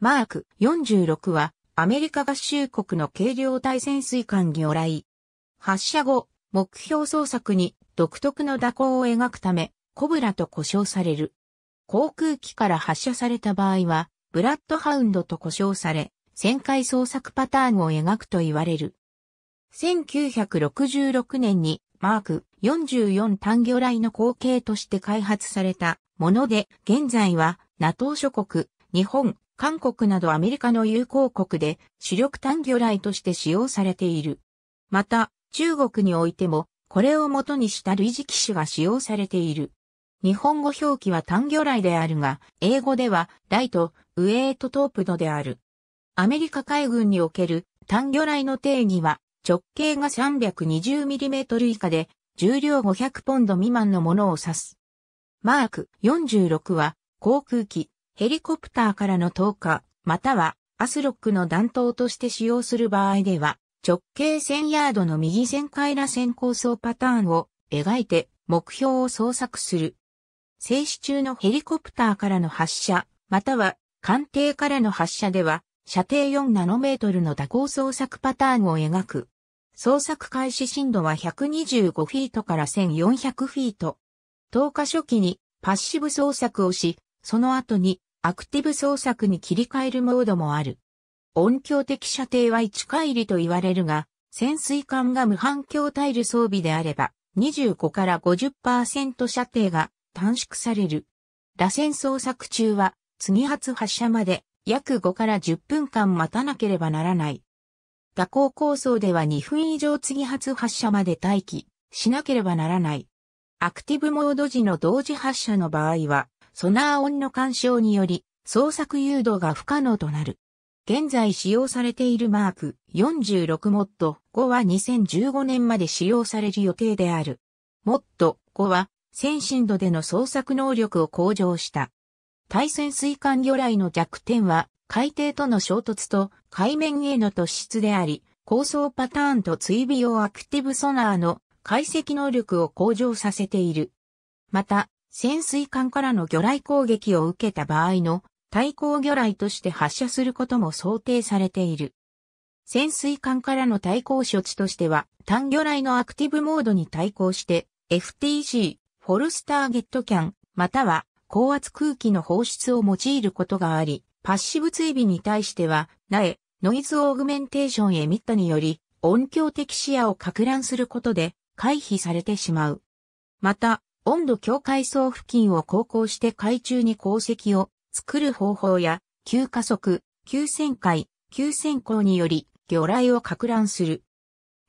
マーク46はアメリカ合衆国の軽量対潜水艦魚雷。発射後、目標捜索に独特の蛇行を描くため、コブラと呼称される。航空機から発射された場合は、ブラッドハウンドと呼称され、旋回捜索パターンを描くと言われる。1966年にマーク44単魚雷の後継として開発されたもので、現在は NATO 諸国、日本、韓国などアメリカの友好国で主力単魚雷として使用されている。また、中国においても、これを元にした類似機種が使用されている。日本語表記は単魚雷であるが、英語では、ライト、ウエイトトープドである。アメリカ海軍における単魚雷の定義は、直径が 320mm 以下で、重量500ポンド未満のものを指す。マーク46は、航空機、ヘリコプターからの投下、またはアスロックの弾頭として使用する場合では、直径1000ヤードの右旋回ら線構想パターンを描いて目標を捜索する。静止中のヘリコプターからの発射、または艦艇からの発射では、射程4ナノメートルの蛇行捜索パターンを描く。捜索開始深度は125フィートから1400フィート。投下初期にパッシブ捜索をし、その後にアクティブ創作に切り替えるモードもある。音響的射程は1回りと言われるが、潜水艦が無反響タイル装備であれば、25から50%射程が短縮される。螺旋捜索中は、次発発射まで約5から10分間待たなければならない。蛇行構想では2分以上次発発射まで待機しなければならない。アクティブモード時の同時発射の場合は、ソナー音の干渉により、創作誘導が不可能となる。現在使用されているマーク46モッド5は2015年まで使用される予定である。モッド5は先進度での創作能力を向上した。対潜水艦魚雷の弱点は海底との衝突と海面への突出であり、構想パターンと追尾用アクティブソナーの解析能力を向上させている。また、潜水艦からの魚雷攻撃を受けた場合の対抗魚雷として発射することも想定されている。潜水艦からの対抗処置としては、単魚雷のアクティブモードに対抗して、f t g フォルスターゲットキャン、または高圧空気の放出を用いることがあり、パッシブ追尾に対しては、苗、ノイズオーグメンテーションエミットにより、音響的視野を拡乱することで回避されてしまう。また、温度境界層付近を航行して海中に鉱石を作る方法や、急加速、急旋回、急旋行により魚雷を拡乱する。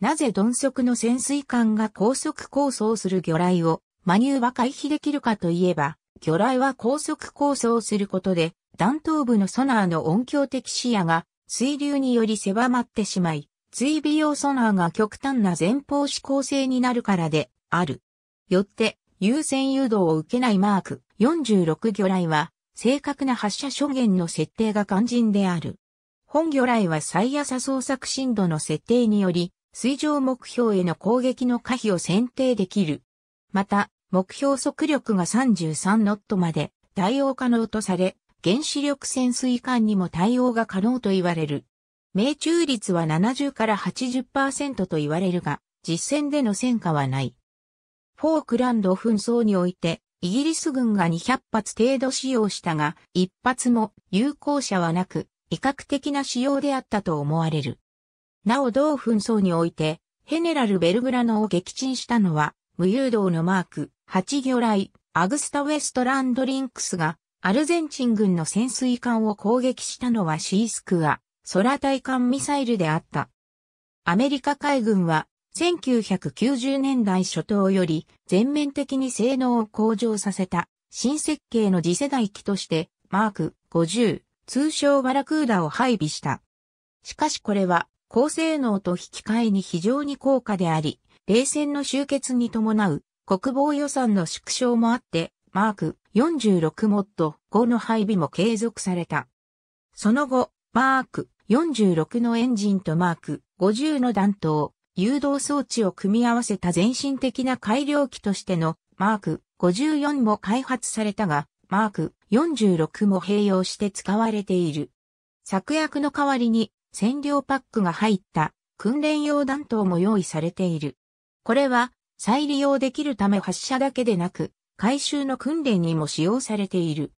なぜ鈍足の潜水艦が高速構想する魚雷をマニューバ回避できるかといえば、魚雷は高速構想することで、弾頭部のソナーの音響的視野が水流により狭まってしまい、追尾用ソナーが極端な前方指向性になるからである。よって、優先誘導を受けないマーク46魚雷は、正確な発射諸元の設定が肝心である。本魚雷は最朝捜索深度の設定により、水上目標への攻撃の可否を選定できる。また、目標速力が33ノットまで対応可能とされ、原子力潜水艦にも対応が可能と言われる。命中率は70から80%と言われるが、実戦での戦果はない。フォークランド紛争において、イギリス軍が200発程度使用したが、1発も有効者はなく、威嚇的な使用であったと思われる。なお同紛争において、ヘネラル・ベルグラノを撃沈したのは、無誘導のマーク、8魚雷、アグスタ・ウェストランド・リンクスが、アルゼンチン軍の潜水艦を攻撃したのはシースクア、空対艦ミサイルであった。アメリカ海軍は1990年代初頭より全面的に性能を向上させた新設計の次世代機としてマーク50通称バラクーダを配備した。しかしこれは高性能と引き換えに非常に高価であり、冷戦の終結に伴う国防予算の縮小もあって、マーク46モッド5の配備も継続された。その後、マーク46のエンジンとマーク50の弾頭、誘導装置を組み合わせた全身的な改良機としてのマーク54も開発されたが、マーク46も併用して使われている。作薬の代わりに占領パックが入った訓練用弾頭も用意されている。これは再利用できるため発射だけでなく、回収の訓練にも使用されている。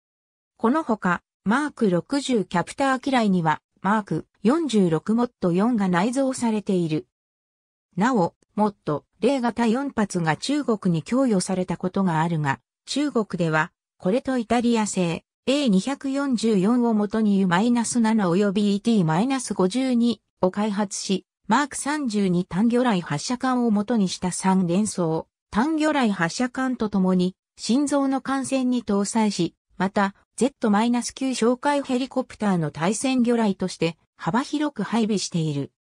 このほか、マーク60キャプター機雷には、マーク46モット4が内蔵されている。なお、もっと、例型4発が中国に供与されたことがあるが、中国では、これとイタリア製 A244 をもとに U-7 及び ET-52 を開発し、マーク32単魚雷発射管をもとにした3連装、単魚雷発射管とともに、心臓の感染に搭載し、また、Z-9 紹介ヘリコプターの対戦魚雷として、幅広く配備している。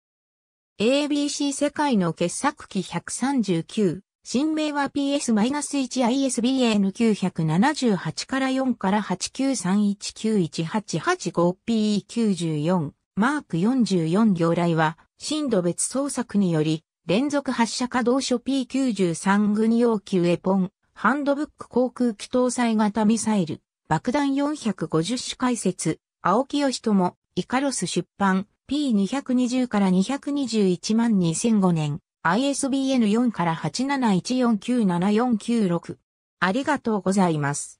ABC 世界の傑作機139。新名は PS-1ISBN978 から4から 893191885PE94。マーク44行来は、深度別捜索により、連続発射稼働所 P93 軍用機ウェポン、ハンドブック航空機搭載型ミサイル、爆弾450種解説、青木義友、イカロス出版、P220 から221万2005年、ISBN4 から871497496。ありがとうございます。